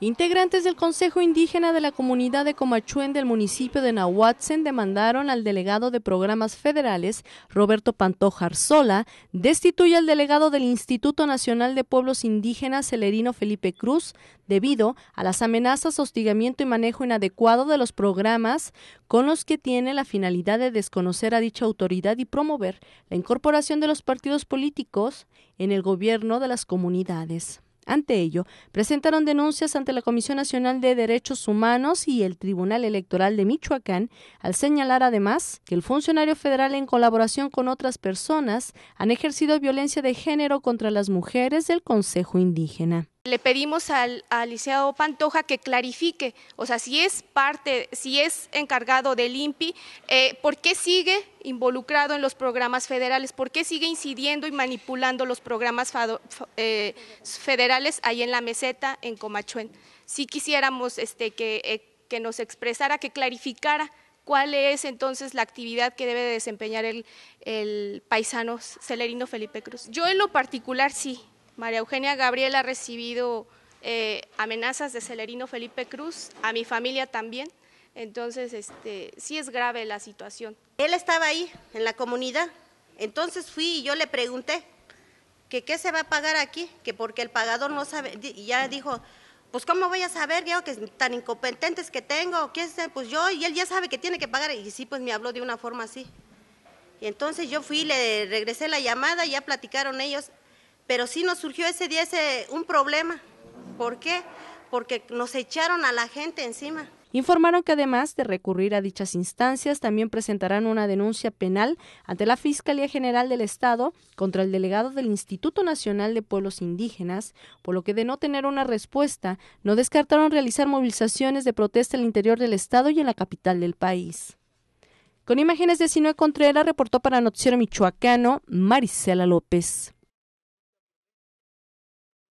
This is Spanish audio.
Integrantes del Consejo Indígena de la Comunidad de Comachuén del municipio de Nahuatzen demandaron al delegado de programas federales, Roberto Pantoja Arzola, destituye al delegado del Instituto Nacional de Pueblos Indígenas, Celerino Felipe Cruz, debido a las amenazas, hostigamiento y manejo inadecuado de los programas con los que tiene la finalidad de desconocer a dicha autoridad y promover la incorporación de los partidos políticos en el gobierno de las comunidades. Ante ello, presentaron denuncias ante la Comisión Nacional de Derechos Humanos y el Tribunal Electoral de Michoacán, al señalar además que el funcionario federal en colaboración con otras personas han ejercido violencia de género contra las mujeres del Consejo Indígena le pedimos al, al, Pantoja que clarifique, o sea, si es parte, si es encargado del INPI, eh, ¿por qué sigue involucrado en los programas federales? ¿Por qué sigue incidiendo y manipulando los programas eh, federales ahí en la meseta, en Comachuén? Si quisiéramos este, que, eh, que nos expresara, que clarificara cuál es entonces la actividad que debe desempeñar el, el paisano celerino Felipe Cruz. Yo en lo particular sí, María Eugenia Gabriel ha recibido eh, amenazas de Celerino Felipe Cruz, a mi familia también. Entonces, este, sí es grave la situación. Él estaba ahí, en la comunidad. Entonces fui y yo le pregunté que qué se va a pagar aquí, que porque el pagador no sabe, y ya dijo, pues cómo voy a saber, yo que tan incompetentes que tengo, ¿qué es? pues yo, y él ya sabe que tiene que pagar, y sí, pues me habló de una forma así. Y entonces yo fui, le regresé la llamada, ya platicaron ellos, pero sí nos surgió ese día ese, un problema. ¿Por qué? Porque nos echaron a la gente encima. Informaron que además de recurrir a dichas instancias, también presentarán una denuncia penal ante la Fiscalía General del Estado contra el delegado del Instituto Nacional de Pueblos Indígenas, por lo que de no tener una respuesta, no descartaron realizar movilizaciones de protesta al interior del Estado y en la capital del país. Con imágenes de Sinue Contreras, reportó para Noticiero Michoacano Marisela López.